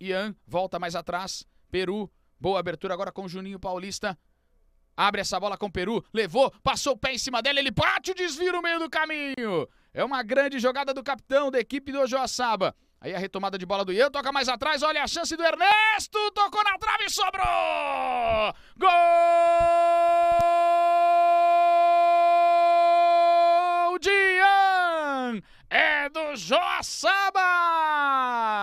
Ian volta mais atrás. Peru, boa abertura agora com Juninho Paulista. Abre essa bola com o Peru, levou, passou o pé em cima dela, ele bate o desvio no meio do caminho. É uma grande jogada do capitão da equipe do Joaçaba. Aí a retomada de bola do Ian, toca mais atrás, olha a chance do Ernesto, tocou na trave e sobrou! Gol de Ian! É do Joaçaba!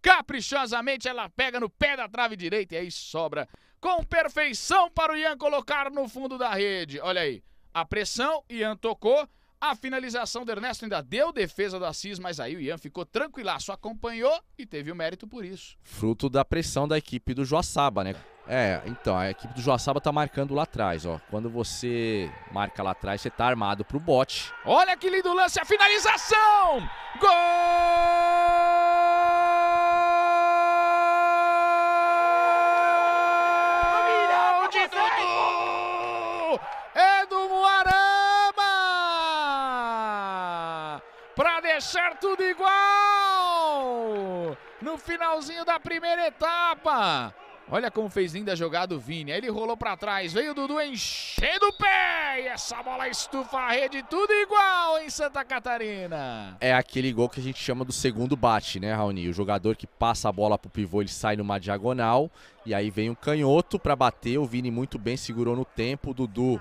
Caprichosamente ela pega no pé da trave direita e aí sobra com perfeição para o Ian colocar no fundo da rede. Olha aí, a pressão, Ian tocou. A finalização do Ernesto ainda deu defesa do Assis, mas aí o Ian ficou tranquilaço, acompanhou e teve o mérito por isso. Fruto da pressão da equipe do Joaçaba, né? É, então, a equipe do Joaçaba tá marcando lá atrás, ó. Quando você marca lá atrás, você tá armado pro bote. Olha que lindo lance, a finalização! Gol! para deixar tudo igual no finalzinho da primeira etapa. Olha como fez linda a jogada o Vini. Aí ele rolou para trás, veio o Dudu enchendo o pé. E essa bola estufa a rede, tudo igual em Santa Catarina. É aquele gol que a gente chama do segundo bate, né, Raoni? O jogador que passa a bola pro pivô, ele sai numa diagonal. E aí vem um canhoto para bater. O Vini muito bem segurou no tempo. O Dudu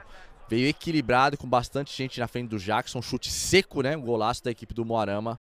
Veio equilibrado com bastante gente na frente do Jackson, chute seco, né? Um golaço da equipe do Moarama.